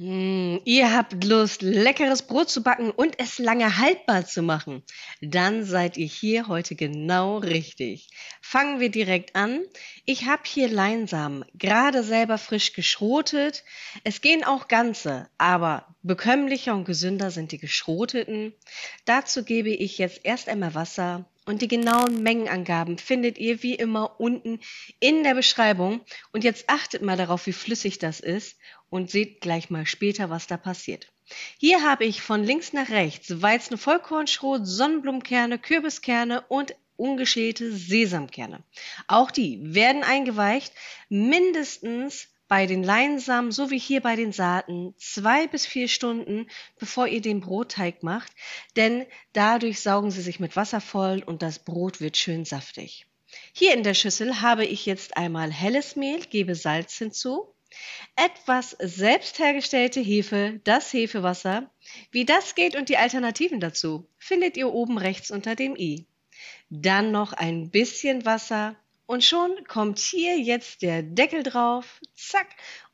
Mm, ihr habt Lust, leckeres Brot zu backen und es lange haltbar zu machen. Dann seid ihr hier heute genau richtig. Fangen wir direkt an. Ich habe hier Leinsamen, gerade selber frisch geschrotet. Es gehen auch ganze, aber bekömmlicher und gesünder sind die geschroteten. Dazu gebe ich jetzt erst einmal Wasser und die genauen Mengenangaben findet ihr wie immer unten in der Beschreibung. Und jetzt achtet mal darauf, wie flüssig das ist und seht gleich mal später, was da passiert. Hier habe ich von links nach rechts Weizen, Vollkornschrot, Sonnenblumenkerne, Kürbiskerne und ungeschälte Sesamkerne. Auch die werden eingeweicht, mindestens bei den Leinsamen sowie hier bei den Saaten zwei bis vier Stunden, bevor ihr den Brotteig macht, denn dadurch saugen sie sich mit Wasser voll und das Brot wird schön saftig. Hier in der Schüssel habe ich jetzt einmal helles Mehl, gebe Salz hinzu, etwas selbst hergestellte Hefe, das Hefewasser. Wie das geht und die Alternativen dazu findet ihr oben rechts unter dem i. Dann noch ein bisschen Wasser, und schon kommt hier jetzt der Deckel drauf, zack,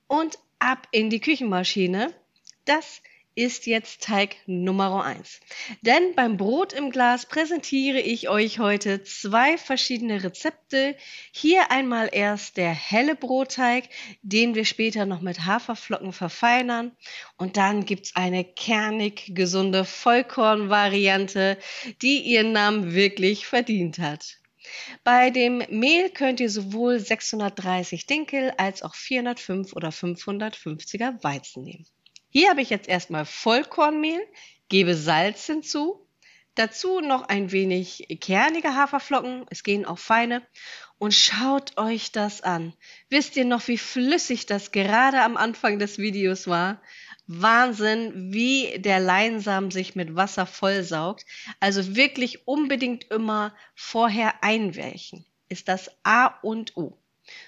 und ab in die Küchenmaschine. Das ist jetzt Teig Nummer 1. Denn beim Brot im Glas präsentiere ich euch heute zwei verschiedene Rezepte. Hier einmal erst der helle Brotteig, den wir später noch mit Haferflocken verfeinern. Und dann gibt es eine kernig gesunde Vollkornvariante, die ihren Namen wirklich verdient hat. Bei dem Mehl könnt ihr sowohl 630 Dinkel als auch 405 oder 550er Weizen nehmen. Hier habe ich jetzt erstmal Vollkornmehl, gebe Salz hinzu, Dazu noch ein wenig kernige Haferflocken, es gehen auch feine. Und schaut euch das an. Wisst ihr noch, wie flüssig das gerade am Anfang des Videos war? Wahnsinn, wie der Leinsamen sich mit Wasser vollsaugt. Also wirklich unbedingt immer vorher einwelchen. Ist das A und O.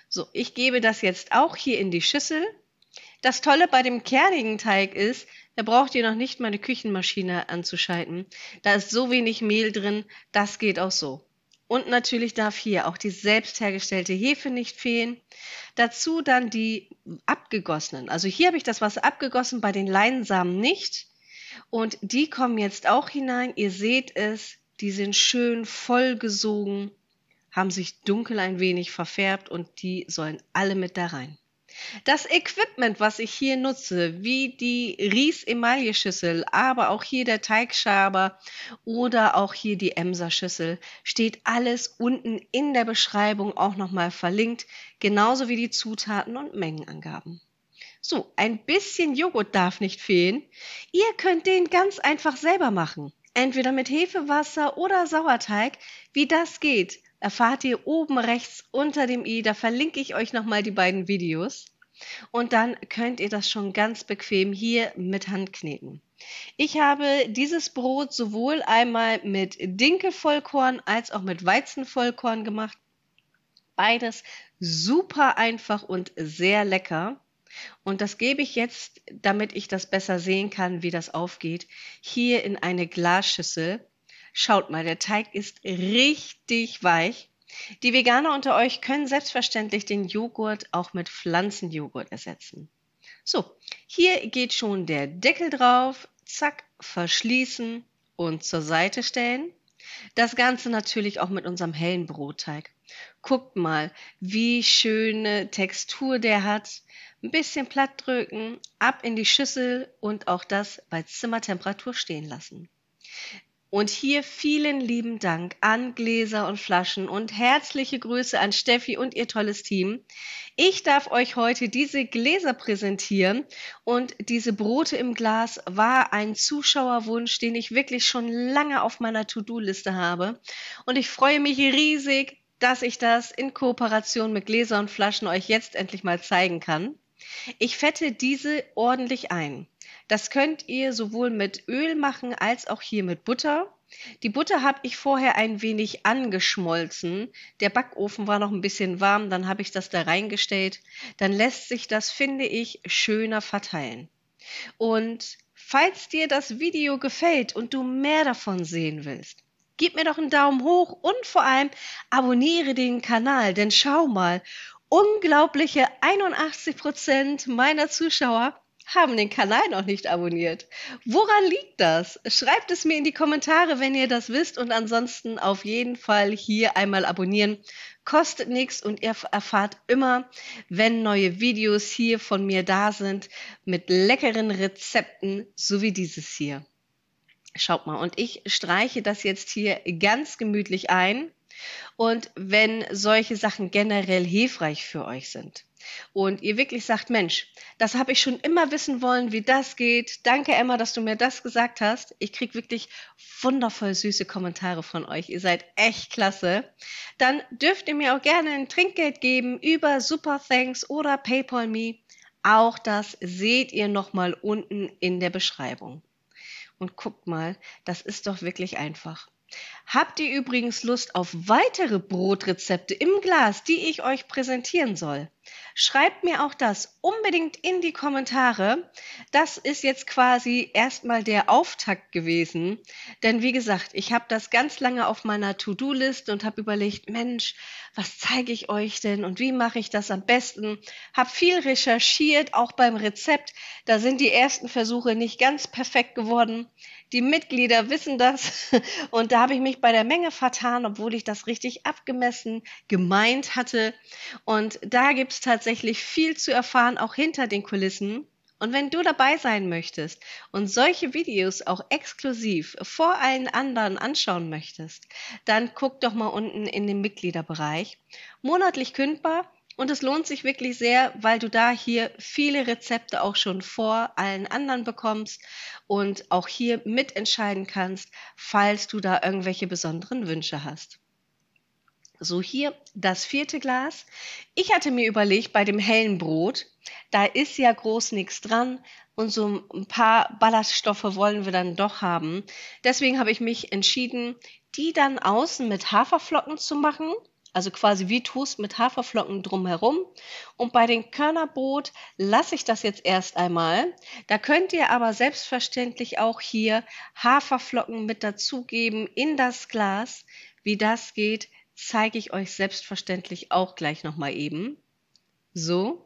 So, ich gebe das jetzt auch hier in die Schüssel. Das Tolle bei dem kernigen Teig ist, da braucht ihr noch nicht mal eine Küchenmaschine anzuschalten. Da ist so wenig Mehl drin, das geht auch so. Und natürlich darf hier auch die selbst hergestellte Hefe nicht fehlen. Dazu dann die abgegossenen. Also hier habe ich das Wasser abgegossen, bei den Leinsamen nicht. Und die kommen jetzt auch hinein. Ihr seht es, die sind schön vollgesogen, haben sich dunkel ein wenig verfärbt und die sollen alle mit da rein. Das Equipment, was ich hier nutze, wie die Ries-Emaille-Schüssel, aber auch hier der Teigschaber oder auch hier die Emser-Schüssel, steht alles unten in der Beschreibung auch nochmal verlinkt, genauso wie die Zutaten und Mengenangaben. So, ein bisschen Joghurt darf nicht fehlen. Ihr könnt den ganz einfach selber machen. Entweder mit Hefewasser oder Sauerteig. Wie das geht, erfahrt ihr oben rechts unter dem i, da verlinke ich euch nochmal die beiden Videos. Und dann könnt ihr das schon ganz bequem hier mit Hand kneten. Ich habe dieses Brot sowohl einmal mit Dinkelvollkorn als auch mit Weizenvollkorn gemacht. Beides super einfach und sehr lecker. Und das gebe ich jetzt, damit ich das besser sehen kann, wie das aufgeht, hier in eine Glasschüssel Schaut mal, der Teig ist richtig weich. Die Veganer unter euch können selbstverständlich den Joghurt auch mit Pflanzenjoghurt ersetzen. So, hier geht schon der Deckel drauf. Zack, verschließen und zur Seite stellen. Das Ganze natürlich auch mit unserem hellen Brotteig. Guckt mal, wie schöne Textur der hat. Ein bisschen platt drücken, ab in die Schüssel und auch das bei Zimmertemperatur stehen lassen. Und hier vielen lieben Dank an Gläser und Flaschen und herzliche Grüße an Steffi und ihr tolles Team. Ich darf euch heute diese Gläser präsentieren und diese Brote im Glas war ein Zuschauerwunsch, den ich wirklich schon lange auf meiner To-Do-Liste habe. Und ich freue mich riesig, dass ich das in Kooperation mit Gläser und Flaschen euch jetzt endlich mal zeigen kann. Ich fette diese ordentlich ein. Das könnt ihr sowohl mit Öl machen als auch hier mit Butter. Die Butter habe ich vorher ein wenig angeschmolzen. Der Backofen war noch ein bisschen warm, dann habe ich das da reingestellt. Dann lässt sich das, finde ich, schöner verteilen. Und falls dir das Video gefällt und du mehr davon sehen willst, gib mir doch einen Daumen hoch und vor allem abonniere den Kanal, denn schau mal, unglaubliche 81% Prozent meiner Zuschauer haben den Kanal noch nicht abonniert. Woran liegt das? Schreibt es mir in die Kommentare, wenn ihr das wisst. Und ansonsten auf jeden Fall hier einmal abonnieren. Kostet nichts und ihr erfahrt immer, wenn neue Videos hier von mir da sind mit leckeren Rezepten, so wie dieses hier. Schaut mal, und ich streiche das jetzt hier ganz gemütlich ein und wenn solche Sachen generell hilfreich für euch sind und ihr wirklich sagt, Mensch, das habe ich schon immer wissen wollen, wie das geht. Danke, Emma, dass du mir das gesagt hast. Ich kriege wirklich wundervoll süße Kommentare von euch. Ihr seid echt klasse. Dann dürft ihr mir auch gerne ein Trinkgeld geben über Super Thanks oder PayPal Me. Auch das seht ihr nochmal unten in der Beschreibung. Und guckt mal, das ist doch wirklich einfach. Habt ihr übrigens Lust auf weitere Brotrezepte im Glas, die ich euch präsentieren soll? Schreibt mir auch das unbedingt in die Kommentare. Das ist jetzt quasi erstmal der Auftakt gewesen. Denn wie gesagt, ich habe das ganz lange auf meiner To-Do-List und habe überlegt, Mensch, was zeige ich euch denn und wie mache ich das am besten? Hab viel recherchiert, auch beim Rezept. Da sind die ersten Versuche nicht ganz perfekt geworden. Die Mitglieder wissen das. Und da habe ich mich bei der Menge vertan, obwohl ich das richtig abgemessen gemeint hatte. Und da gibt es tatsächlich viel zu erfahren, auch hinter den Kulissen. Und wenn du dabei sein möchtest und solche Videos auch exklusiv vor allen anderen anschauen möchtest, dann guck doch mal unten in den Mitgliederbereich. Monatlich kündbar und es lohnt sich wirklich sehr, weil du da hier viele Rezepte auch schon vor allen anderen bekommst und auch hier mitentscheiden kannst, falls du da irgendwelche besonderen Wünsche hast. So hier das vierte Glas. Ich hatte mir überlegt, bei dem hellen Brot, da ist ja groß nichts dran und so ein paar Ballaststoffe wollen wir dann doch haben. Deswegen habe ich mich entschieden, die dann außen mit Haferflocken zu machen also quasi wie Toast mit Haferflocken drumherum. Und bei den Körnerbrot lasse ich das jetzt erst einmal. Da könnt ihr aber selbstverständlich auch hier Haferflocken mit dazugeben in das Glas. Wie das geht, zeige ich euch selbstverständlich auch gleich nochmal eben. So.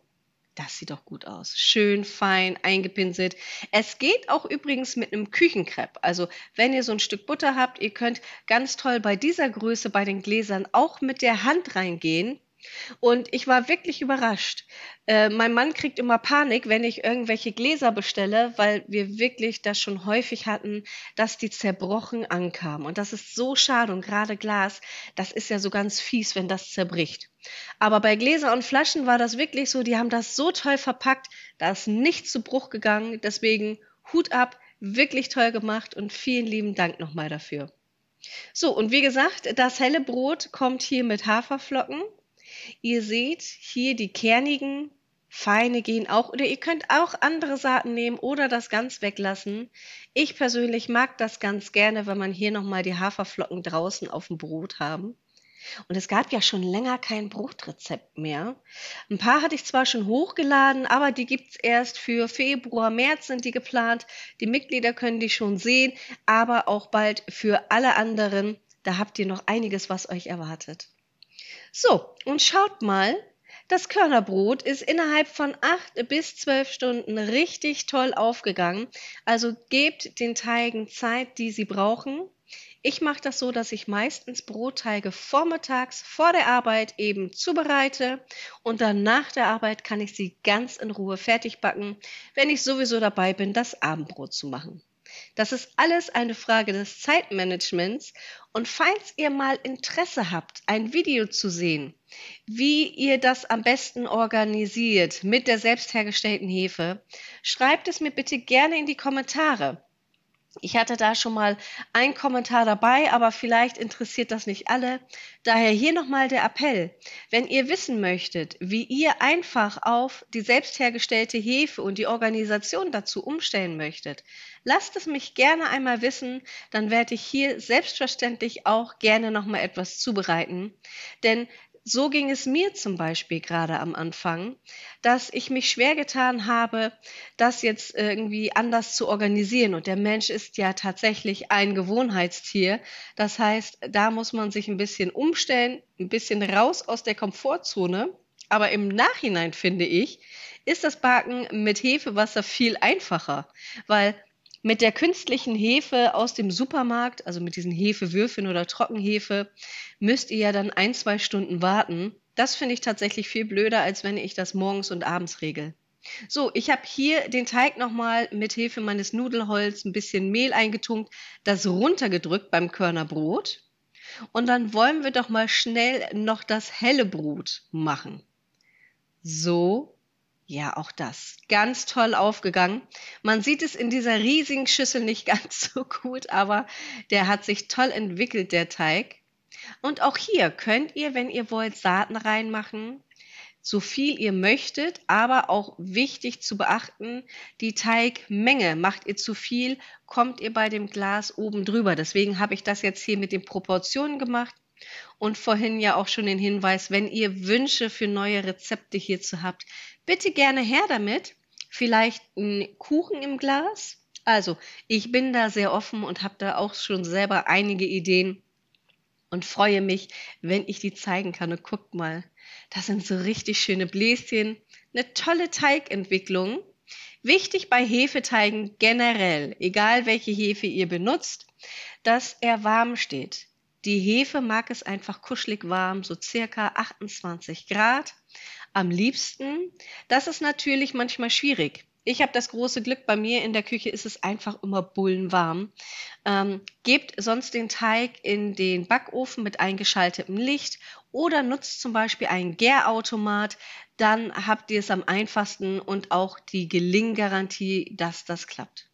Das sieht doch gut aus. Schön fein eingepinselt. Es geht auch übrigens mit einem Küchenkrepp. Also wenn ihr so ein Stück Butter habt, ihr könnt ganz toll bei dieser Größe bei den Gläsern auch mit der Hand reingehen und ich war wirklich überrascht. Äh, mein Mann kriegt immer Panik, wenn ich irgendwelche Gläser bestelle, weil wir wirklich das schon häufig hatten, dass die zerbrochen ankamen. Und das ist so schade. Und gerade Glas, das ist ja so ganz fies, wenn das zerbricht. Aber bei Gläser und Flaschen war das wirklich so, die haben das so toll verpackt, da ist nichts zu Bruch gegangen. Deswegen Hut ab, wirklich toll gemacht und vielen lieben Dank nochmal dafür. So, und wie gesagt, das helle Brot kommt hier mit Haferflocken Ihr seht hier die kernigen, feine gehen auch oder ihr könnt auch andere Saaten nehmen oder das ganz weglassen. Ich persönlich mag das ganz gerne, wenn man hier nochmal die Haferflocken draußen auf dem Brot haben. Und es gab ja schon länger kein Brotrezept mehr. Ein paar hatte ich zwar schon hochgeladen, aber die gibt es erst für Februar, März sind die geplant. Die Mitglieder können die schon sehen, aber auch bald für alle anderen. Da habt ihr noch einiges, was euch erwartet. So, und schaut mal, das Körnerbrot ist innerhalb von 8 bis 12 Stunden richtig toll aufgegangen. Also gebt den Teigen Zeit, die sie brauchen. Ich mache das so, dass ich meistens Brotteige vormittags vor der Arbeit eben zubereite und dann nach der Arbeit kann ich sie ganz in Ruhe fertig backen, wenn ich sowieso dabei bin, das Abendbrot zu machen. Das ist alles eine Frage des Zeitmanagements. Und falls ihr mal Interesse habt, ein Video zu sehen, wie ihr das am besten organisiert mit der selbst hergestellten Hefe, schreibt es mir bitte gerne in die Kommentare. Ich hatte da schon mal einen Kommentar dabei, aber vielleicht interessiert das nicht alle. Daher hier nochmal der Appell. Wenn ihr wissen möchtet, wie ihr einfach auf die selbst hergestellte Hefe und die Organisation dazu umstellen möchtet, lasst es mich gerne einmal wissen, dann werde ich hier selbstverständlich auch gerne nochmal etwas zubereiten. Denn so ging es mir zum Beispiel gerade am Anfang, dass ich mich schwer getan habe, das jetzt irgendwie anders zu organisieren. Und der Mensch ist ja tatsächlich ein Gewohnheitstier. Das heißt, da muss man sich ein bisschen umstellen, ein bisschen raus aus der Komfortzone. Aber im Nachhinein finde ich, ist das Backen mit Hefewasser viel einfacher, weil mit der künstlichen Hefe aus dem Supermarkt, also mit diesen Hefewürfeln oder Trockenhefe, müsst ihr ja dann ein, zwei Stunden warten. Das finde ich tatsächlich viel blöder, als wenn ich das morgens und abends regel. So, ich habe hier den Teig nochmal mit Hilfe meines Nudelholz ein bisschen Mehl eingetunkt, das runtergedrückt beim Körnerbrot. Und dann wollen wir doch mal schnell noch das helle Brot machen. So ja, auch das. Ganz toll aufgegangen. Man sieht es in dieser riesigen Schüssel nicht ganz so gut, aber der hat sich toll entwickelt, der Teig. Und auch hier könnt ihr, wenn ihr wollt, Saaten reinmachen, so viel ihr möchtet, aber auch wichtig zu beachten, die Teigmenge. Macht ihr zu viel, kommt ihr bei dem Glas oben drüber. Deswegen habe ich das jetzt hier mit den Proportionen gemacht. Und vorhin ja auch schon den Hinweis, wenn ihr Wünsche für neue Rezepte hierzu habt, bitte gerne her damit. Vielleicht einen Kuchen im Glas. Also, ich bin da sehr offen und habe da auch schon selber einige Ideen und freue mich, wenn ich die zeigen kann. Und guckt mal, das sind so richtig schöne Bläschen. Eine tolle Teigentwicklung. Wichtig bei Hefeteigen generell, egal welche Hefe ihr benutzt, dass er warm steht. Die Hefe mag es einfach kuschelig warm, so circa 28 Grad. Am liebsten, das ist natürlich manchmal schwierig. Ich habe das große Glück, bei mir in der Küche ist es einfach immer bullenwarm. Ähm, gebt sonst den Teig in den Backofen mit eingeschaltetem Licht oder nutzt zum Beispiel einen Gärautomat. Dann habt ihr es am einfachsten und auch die Gelinggarantie, dass das klappt.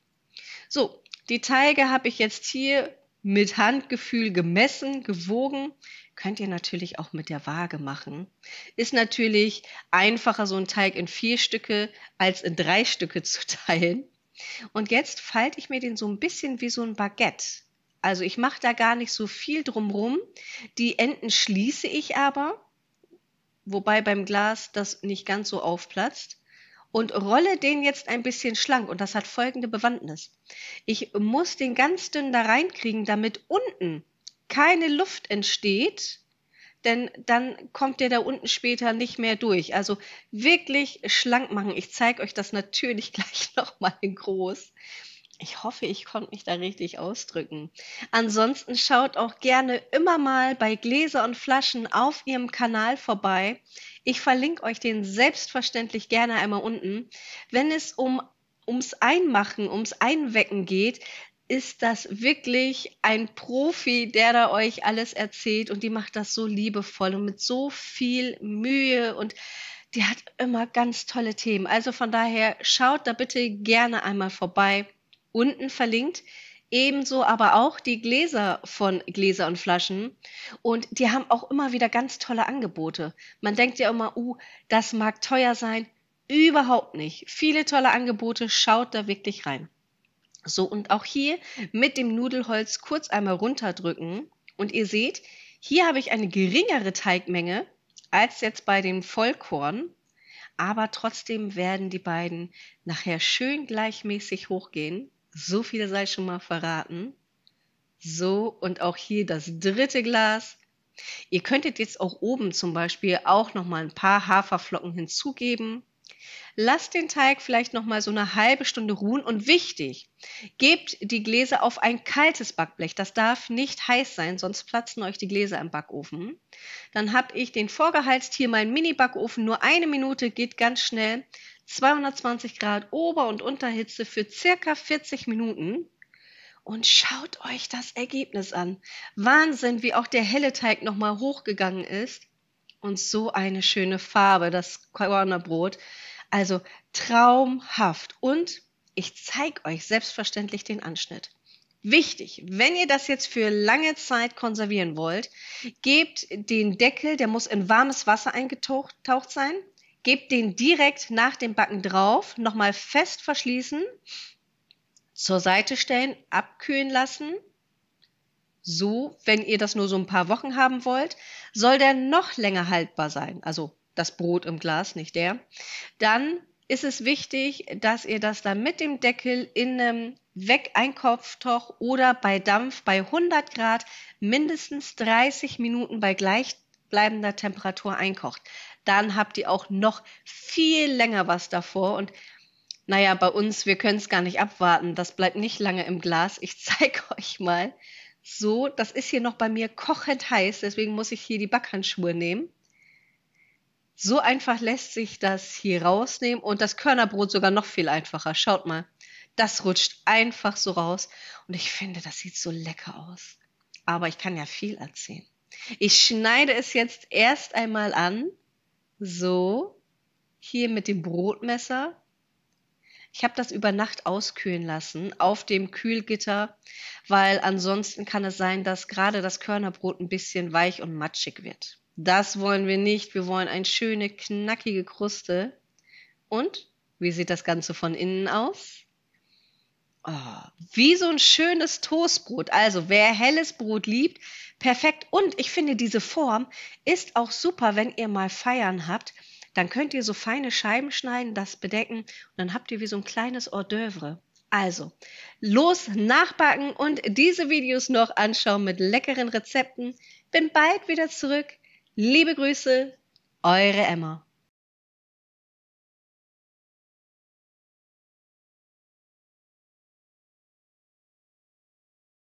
So, die Teige habe ich jetzt hier mit Handgefühl gemessen, gewogen. Könnt ihr natürlich auch mit der Waage machen. Ist natürlich einfacher, so einen Teig in vier Stücke als in drei Stücke zu teilen. Und jetzt falte ich mir den so ein bisschen wie so ein Baguette. Also ich mache da gar nicht so viel drumrum. Die Enden schließe ich aber, wobei beim Glas das nicht ganz so aufplatzt und rolle den jetzt ein bisschen schlank. Und das hat folgende Bewandtnis. Ich muss den ganz dünn da reinkriegen, damit unten keine Luft entsteht, denn dann kommt der da unten später nicht mehr durch. Also wirklich schlank machen. Ich zeige euch das natürlich gleich nochmal in groß. Ich hoffe, ich konnte mich da richtig ausdrücken. Ansonsten schaut auch gerne immer mal bei Gläser und Flaschen auf ihrem Kanal vorbei. Ich verlinke euch den selbstverständlich gerne einmal unten. Wenn es um, ums Einmachen, ums Einwecken geht, ist das wirklich ein Profi, der da euch alles erzählt und die macht das so liebevoll und mit so viel Mühe und die hat immer ganz tolle Themen. Also von daher schaut da bitte gerne einmal vorbei. Unten verlinkt ebenso aber auch die Gläser von Gläser und Flaschen. Und die haben auch immer wieder ganz tolle Angebote. Man denkt ja immer, uh, das mag teuer sein. Überhaupt nicht. Viele tolle Angebote, schaut da wirklich rein. So, und auch hier mit dem Nudelholz kurz einmal runterdrücken. Und ihr seht, hier habe ich eine geringere Teigmenge als jetzt bei dem Vollkorn. Aber trotzdem werden die beiden nachher schön gleichmäßig hochgehen. So viel sei schon mal verraten. So, und auch hier das dritte Glas. Ihr könntet jetzt auch oben zum Beispiel auch nochmal ein paar Haferflocken hinzugeben. Lasst den Teig vielleicht nochmal so eine halbe Stunde ruhen und wichtig, gebt die Gläser auf ein kaltes Backblech. Das darf nicht heiß sein, sonst platzen euch die Gläser im Backofen. Dann habe ich den vorgeheizt, hier mein Mini-Backofen, nur eine Minute, geht ganz schnell. 220 Grad Ober- und Unterhitze für circa 40 Minuten und schaut euch das Ergebnis an. Wahnsinn, wie auch der helle Teig nochmal hochgegangen ist und so eine schöne Farbe, das Cornerbrot. Also traumhaft und ich zeige euch selbstverständlich den Anschnitt. Wichtig, wenn ihr das jetzt für lange Zeit konservieren wollt, gebt den Deckel, der muss in warmes Wasser eingetaucht sein, Gebt den direkt nach dem Backen drauf, nochmal fest verschließen, zur Seite stellen, abkühlen lassen. So, wenn ihr das nur so ein paar Wochen haben wollt, soll der noch länger haltbar sein. Also das Brot im Glas, nicht der. Dann ist es wichtig, dass ihr das dann mit dem Deckel in einem Weg-Einkochtopf oder bei Dampf bei 100 Grad mindestens 30 Minuten bei gleich bleibender Temperatur einkocht, dann habt ihr auch noch viel länger was davor. Und naja, bei uns, wir können es gar nicht abwarten. Das bleibt nicht lange im Glas. Ich zeige euch mal. So, das ist hier noch bei mir kochend heiß, deswegen muss ich hier die Backhandschuhe nehmen. So einfach lässt sich das hier rausnehmen und das Körnerbrot sogar noch viel einfacher. Schaut mal, das rutscht einfach so raus und ich finde, das sieht so lecker aus. Aber ich kann ja viel erzählen. Ich schneide es jetzt erst einmal an. So. Hier mit dem Brotmesser. Ich habe das über Nacht auskühlen lassen auf dem Kühlgitter, weil ansonsten kann es sein, dass gerade das Körnerbrot ein bisschen weich und matschig wird. Das wollen wir nicht. Wir wollen eine schöne, knackige Kruste. Und wie sieht das Ganze von innen aus? Oh, wie so ein schönes Toastbrot. Also wer helles Brot liebt, perfekt. Und ich finde, diese Form ist auch super, wenn ihr mal Feiern habt. Dann könnt ihr so feine Scheiben schneiden, das bedecken und dann habt ihr wie so ein kleines Hors d'oeuvre. Also, los nachbacken und diese Videos noch anschauen mit leckeren Rezepten. Bin bald wieder zurück. Liebe Grüße, eure Emma.